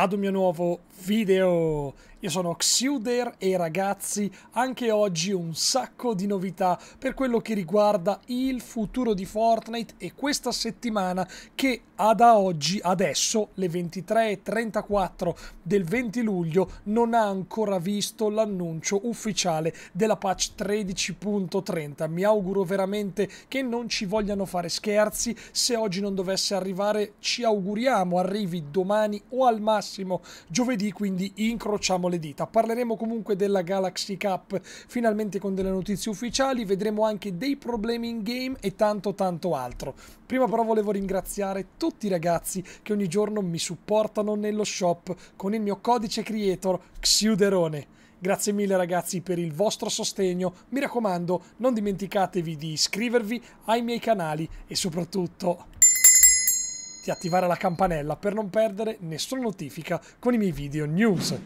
ad un mio nuovo video. Io sono Xuder e ragazzi, anche oggi un sacco di novità per quello che riguarda il futuro di Fortnite e questa settimana che ad oggi, adesso, le 23.34 del 20 luglio, non ha ancora visto l'annuncio ufficiale della patch 13.30. Mi auguro veramente che non ci vogliano fare scherzi, se oggi non dovesse arrivare ci auguriamo arrivi domani o al massimo massimo giovedì, quindi incrociamo le dita. Parleremo comunque della Galaxy Cup finalmente con delle notizie ufficiali, vedremo anche dei problemi in game e tanto tanto altro. Prima però volevo ringraziare tutti i ragazzi che ogni giorno mi supportano nello shop con il mio codice creator Xiuderone. Grazie mille ragazzi per il vostro sostegno, mi raccomando non dimenticatevi di iscrivervi ai miei canali e soprattutto di attivare la campanella per non perdere nessuna notifica con i miei video news.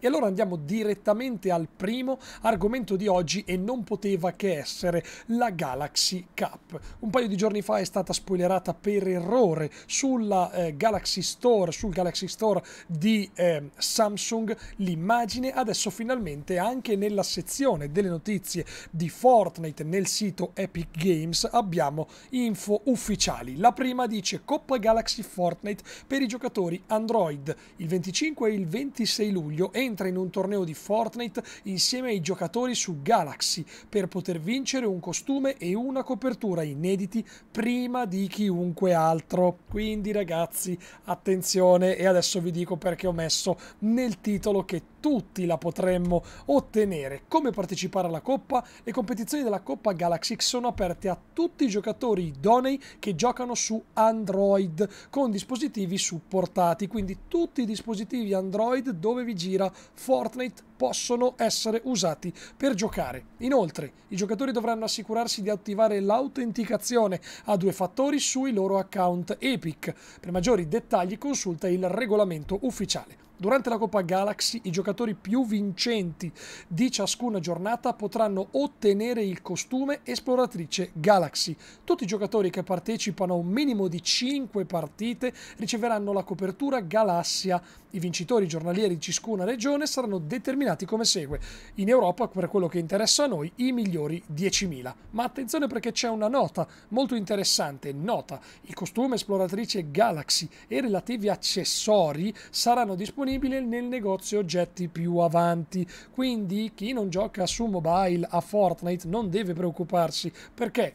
E allora andiamo direttamente al primo argomento di oggi e non poteva che essere la Galaxy Cup. Un paio di giorni fa è stata spoilerata per errore sulla eh, Galaxy Store, sul Galaxy Store di eh, Samsung l'immagine, adesso finalmente anche nella sezione delle notizie di Fortnite nel sito Epic Games abbiamo info ufficiali. La prima dice Coppa Galaxy Fortnite per i giocatori Android il 25 e il 26 luglio e entra in un torneo di Fortnite insieme ai giocatori su Galaxy per poter vincere un costume e una copertura inediti prima di chiunque altro. Quindi ragazzi, attenzione e adesso vi dico perché ho messo nel titolo che tutti la potremmo ottenere. Come partecipare alla Coppa? Le competizioni della Coppa Galaxy sono aperte a tutti i giocatori idonei che giocano su Android con dispositivi supportati, quindi tutti i dispositivi Android dove vi gira Fortnite possono essere usati per giocare. Inoltre, i giocatori dovranno assicurarsi di attivare l'autenticazione a due fattori sui loro account Epic. Per maggiori dettagli consulta il regolamento ufficiale. Durante la Coppa Galaxy i giocatori più vincenti di ciascuna giornata potranno ottenere il costume esploratrice Galaxy. Tutti i giocatori che partecipano a un minimo di 5 partite riceveranno la copertura Galassia. I vincitori giornalieri di ciascuna regione saranno determinati premiati come segue. In Europa, per quello che interessa a noi, i migliori 10.000. Ma attenzione perché c'è una nota molto interessante. Nota, i costumi esploratrice Galaxy e relativi accessori saranno disponibili nel negozio oggetti più avanti. Quindi chi non gioca su mobile a Fortnite non deve preoccuparsi perché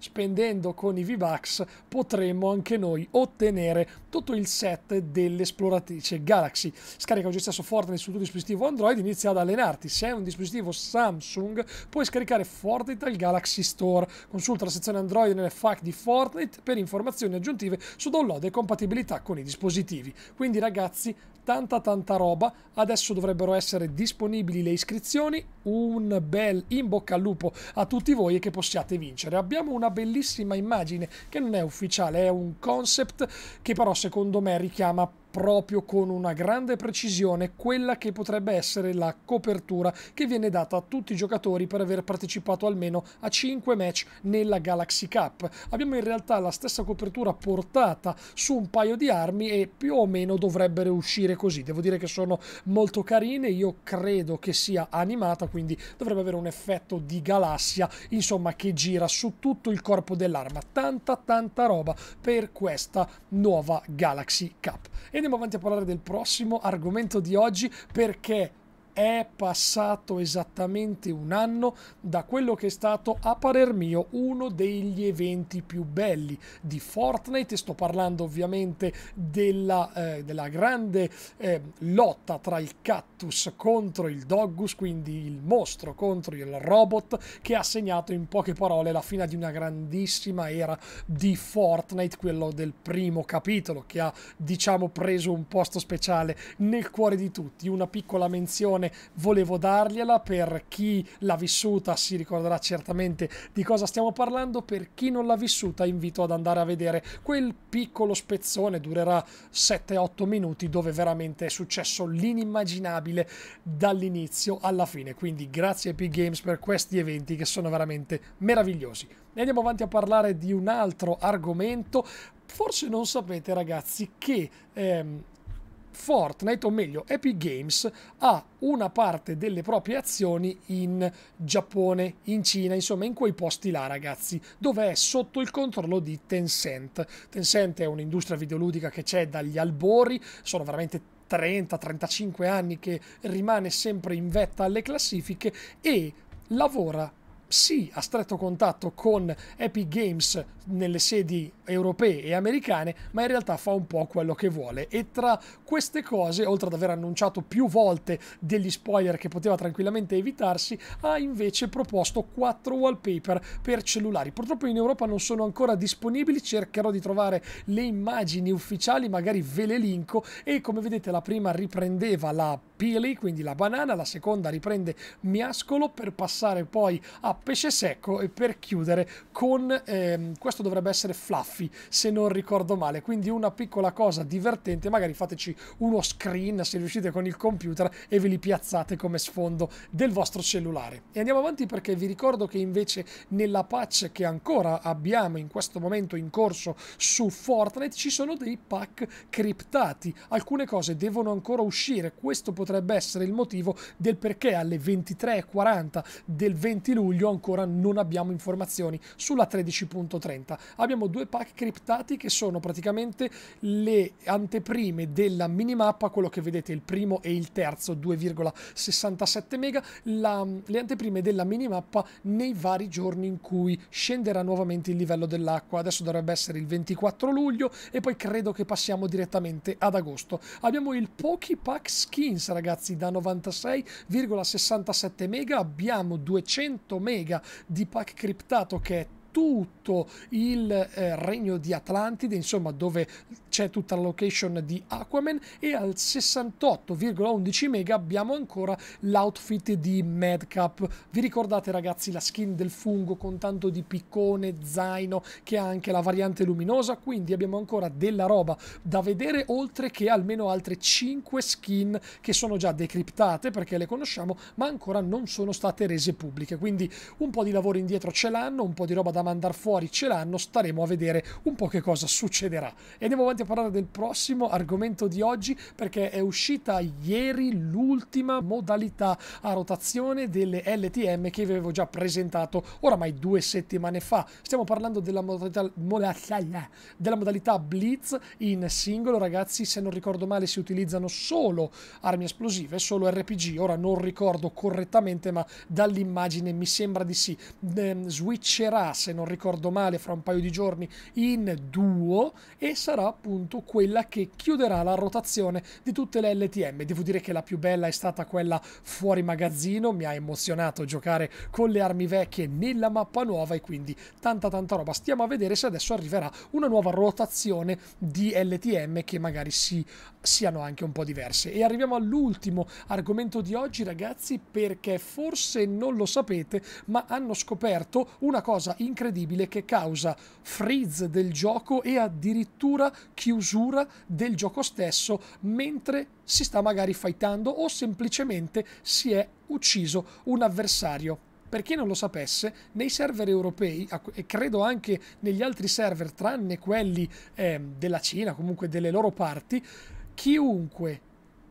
spendendo con i V-Bucks potremmo anche noi ottenere tutto il set dell'esploratrice Galaxy. Scarica oggi stesso Fortnite sul tuo dispositivo Android e inizia ad allenarti. Se hai un dispositivo Samsung puoi scaricare Fortnite al Galaxy Store. Consulta la sezione Android nelle FAQ di Fortnite per informazioni aggiuntive su download e compatibilità con i dispositivi. Quindi ragazzi, tanta tanta roba. Adesso dovrebbero essere disponibili le iscrizioni. Un bel in bocca al lupo a tutti voi e che possiate vincere. Abbiamo una bellissima immagine che non è ufficiale, è un concept che però secondo me richiama proprio con una grande precisione quella che potrebbe essere la copertura che viene data a tutti i giocatori per aver partecipato almeno a 5 match nella Galaxy Cup. Abbiamo in realtà la stessa copertura portata su un paio di armi e più o meno dovrebbero uscire così. Devo dire che sono molto carine, io credo che sia animata, quindi dovrebbe avere un effetto di galassia, insomma, che gira su tutto il corpo dell'arma. Tanta tanta roba per questa nuova Galaxy Cup. E andiamo avanti a parlare del prossimo argomento di oggi perché è passato esattamente un anno da quello che è stato, a parer mio, uno degli eventi più belli di Fortnite. sto parlando ovviamente della, eh, della grande eh, lotta tra il cactus contro il doggus, quindi il mostro contro il robot, che ha segnato in poche parole la fine di una grandissima era di Fortnite, quello del primo capitolo, che ha diciamo preso un posto speciale nel cuore di tutti. Una piccola menzione volevo dargliela, per chi l'ha vissuta si ricorderà certamente di cosa stiamo parlando, per chi non l'ha vissuta invito ad andare a vedere quel piccolo spezzone, durerà 7-8 minuti, dove veramente è successo l'inimmaginabile dall'inizio alla fine, quindi grazie Epic Games per questi eventi che sono veramente meravigliosi. E andiamo avanti a parlare di un altro argomento, forse non sapete ragazzi che ehm, Fortnite, o meglio Epic Games, ha una parte delle proprie azioni in Giappone, in Cina, insomma in quei posti là ragazzi, dove è sotto il controllo di Tencent. Tencent è un'industria videoludica che c'è dagli albori, sono veramente 30-35 anni che rimane sempre in vetta alle classifiche e lavora sì a stretto contatto con Epic Games nelle sedi europee e americane, ma in realtà fa un po' quello che vuole. E tra queste cose, oltre ad aver annunciato più volte degli spoiler che poteva tranquillamente evitarsi, ha invece proposto quattro wallpaper per cellulari. Purtroppo in Europa non sono ancora disponibili, cercherò di trovare le immagini ufficiali, magari ve le linko e come vedete la prima riprendeva la Peely, quindi la banana, la seconda riprende miascolo per passare poi a pesce secco e per chiudere con, ehm, questo dovrebbe essere fluffy se non ricordo male, quindi una piccola cosa divertente, magari fateci uno screen se riuscite con il computer e ve li piazzate come sfondo del vostro cellulare. E andiamo avanti perché vi ricordo che invece nella patch che ancora abbiamo in questo momento in corso su Fortnite ci sono dei pack criptati, alcune cose devono ancora uscire, questo potrebbe potrebbe essere il motivo del perché alle 23.40 del 20 luglio ancora non abbiamo informazioni sulla 13.30. Abbiamo due pack criptati che sono praticamente le anteprime della minimappa, quello che vedete il primo e il terzo 2,67 mega, la, le anteprime della minimappa nei vari giorni in cui scenderà nuovamente il livello dell'acqua. Adesso dovrebbe essere il 24 luglio e poi credo che passiamo direttamente ad agosto. Abbiamo il Poki Pack Skins, ragazzi ragazzi da 96,67 mega abbiamo 200 mega di pack criptato che è tutto il eh, regno di Atlantide, insomma, dove c'è tutta la location di Aquaman e al 68,11 mega abbiamo ancora l'outfit di Madcap. Vi ricordate ragazzi la skin del fungo con tanto di piccone, zaino che ha anche la variante luminosa? Quindi abbiamo ancora della roba da vedere oltre che almeno altre 5 skin che sono già decriptate perché le conosciamo ma ancora non sono state rese pubbliche. Quindi un po' di lavoro indietro ce l'hanno, un po' di roba da mandare fuori ce l'hanno, staremo a vedere un po' che cosa succederà. E andiamo avanti a parlare del prossimo argomento di oggi perché è uscita ieri l'ultima modalità a rotazione delle LTM che vi avevo già presentato oramai due settimane fa. Stiamo parlando della modalità, della modalità Blitz in singolo, ragazzi, se non ricordo male si utilizzano solo armi esplosive, solo RPG, ora non ricordo correttamente ma dall'immagine mi sembra di sì. Ehm, switcherà, se non ricordo male, fra un paio di giorni in duo e sarà appunto punto quella che chiuderà la rotazione di tutte le LTM. Devo dire che la più bella è stata quella fuori magazzino, mi ha emozionato giocare con le armi vecchie nella mappa nuova e quindi tanta tanta roba. Stiamo a vedere se adesso arriverà una nuova rotazione di LTM che magari si, siano anche un po' diverse. E arriviamo all'ultimo argomento di oggi ragazzi perché forse non lo sapete ma hanno scoperto una cosa incredibile che causa freeze del gioco e addirittura chiusura del gioco stesso mentre si sta magari fightando o semplicemente si è ucciso un avversario. Per chi non lo sapesse, nei server europei e credo anche negli altri server, tranne quelli eh, della Cina, comunque delle loro parti, chiunque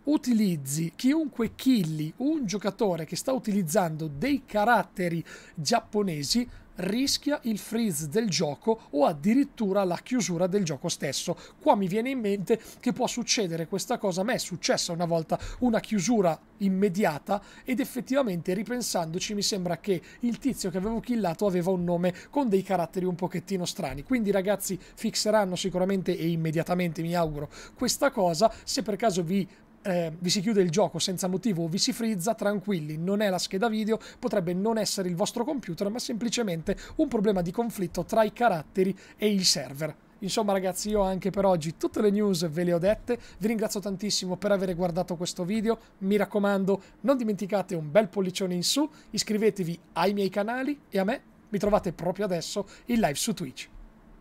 utilizzi, chiunque killi un giocatore che sta utilizzando dei caratteri giapponesi rischia il freeze del gioco o addirittura la chiusura del gioco stesso. Qua mi viene in mente che può succedere questa cosa, a me è successa una volta una chiusura immediata ed effettivamente ripensandoci mi sembra che il tizio che avevo killato aveva un nome con dei caratteri un pochettino strani. Quindi ragazzi fixeranno sicuramente e immediatamente mi auguro questa cosa. Se per caso vi eh, vi si chiude il gioco senza motivo o vi si frizza, tranquilli, non è la scheda video, potrebbe non essere il vostro computer, ma semplicemente un problema di conflitto tra i caratteri e il server. Insomma ragazzi io anche per oggi tutte le news ve le ho dette, vi ringrazio tantissimo per aver guardato questo video, mi raccomando non dimenticate un bel pollicione in su, iscrivetevi ai miei canali e a me mi trovate proprio adesso in live su Twitch.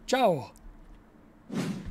Ciao!